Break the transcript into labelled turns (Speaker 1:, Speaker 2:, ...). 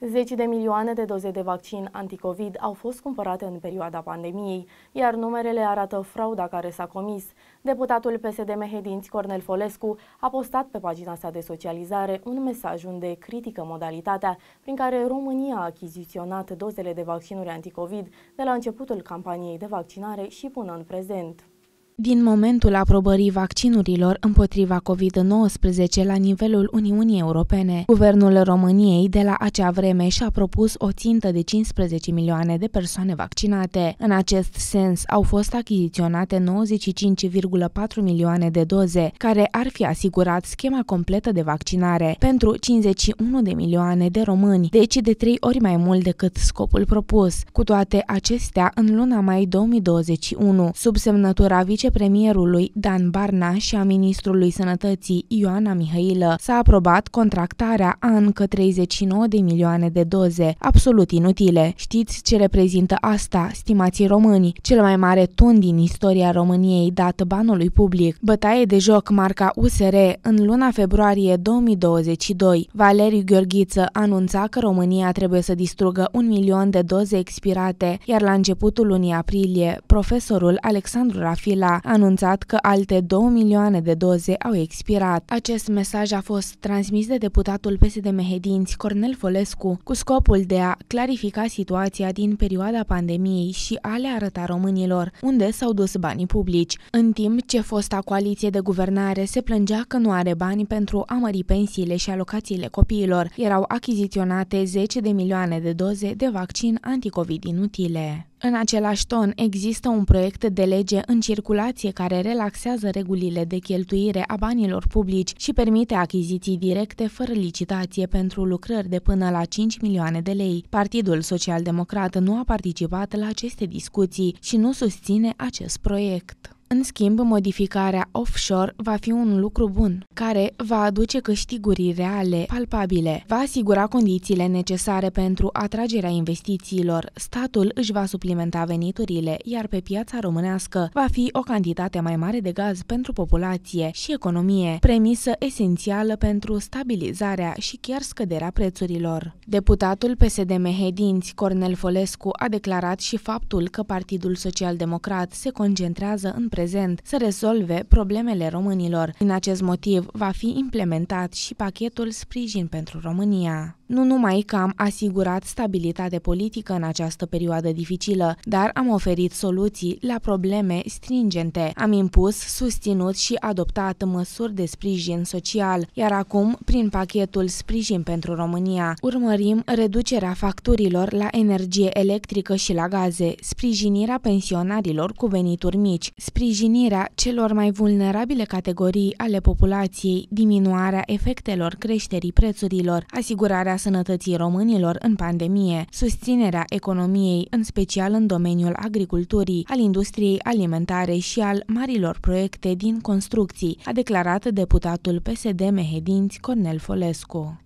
Speaker 1: Zeci de milioane de doze de vaccin anticovid au fost cumpărate în perioada pandemiei, iar numerele arată frauda care s-a comis. Deputatul PSD Mehedinți Cornel Folescu a postat pe pagina sa de socializare un mesaj unde critică modalitatea prin care România a achiziționat dozele de vaccinuri anticovid de la începutul campaniei de vaccinare și până în prezent.
Speaker 2: Din momentul aprobării vaccinurilor împotriva COVID-19 la nivelul Uniunii Europene, Guvernul României de la acea vreme și-a propus o țintă de 15 milioane de persoane vaccinate. În acest sens, au fost achiziționate 95,4 milioane de doze, care ar fi asigurat schema completă de vaccinare pentru 51 de milioane de români, deci de trei ori mai mult decât scopul propus. Cu toate acestea, în luna mai 2021, sub semnătura vice vicepremierului Dan Barna și a ministrului sănătății Ioana Mihailă s-a aprobat contractarea a încă 39 de milioane de doze, absolut inutile. Știți ce reprezintă asta, stimații români? Cel mai mare tun din istoria României dat banului public. Bătaie de joc marca USR în luna februarie 2022. Valeriu Gheorghiță anunța că România trebuie să distrugă un milion de doze expirate, iar la începutul lunii aprilie, profesorul Alexandru Rafila a anunțat că alte 2 milioane de doze au expirat. Acest mesaj a fost transmis de deputatul PSD Mehedinți Cornel Folescu cu scopul de a clarifica situația din perioada pandemiei și a le arăta românilor unde s-au dus banii publici, în timp ce fosta coaliție de guvernare se plângea că nu are bani pentru a mări pensiile și alocațiile copiilor. Erau achiziționate 10 de milioane de doze de vaccin anticovid inutile. În același ton, există un proiect de lege în circulație care relaxează regulile de cheltuire a banilor publici și permite achiziții directe fără licitație pentru lucrări de până la 5 milioane de lei. Partidul Social Democrat nu a participat la aceste discuții și nu susține acest proiect. În schimb, modificarea offshore va fi un lucru bun, care va aduce câștiguri reale, palpabile, va asigura condițiile necesare pentru atragerea investițiilor, statul își va suplimenta veniturile, iar pe piața românească va fi o cantitate mai mare de gaz pentru populație și economie, premisă esențială pentru stabilizarea și chiar scăderea prețurilor. Deputatul PSD Mehedinți, Cornel Folescu, a declarat și faptul că Partidul Social Democrat se concentrează în prezență prezent să rezolve problemele românilor. Din acest motiv va fi implementat și pachetul Sprijin pentru România. Nu numai că am asigurat stabilitate politică în această perioadă dificilă, dar am oferit soluții la probleme stringente. Am impus, susținut și adoptat măsuri de sprijin social, iar acum, prin pachetul Sprijin pentru România, urmărim reducerea facturilor la energie electrică și la gaze, sprijinirea pensionarilor cu venituri mici, sprijinirea celor mai vulnerabile categorii ale populației, diminuarea efectelor creșterii prețurilor, asigurarea sănătății românilor în pandemie, susținerea economiei, în special în domeniul agriculturii, al industriei alimentare și al marilor proiecte din construcții, a declarat deputatul PSD Mehedinți Cornel Folescu.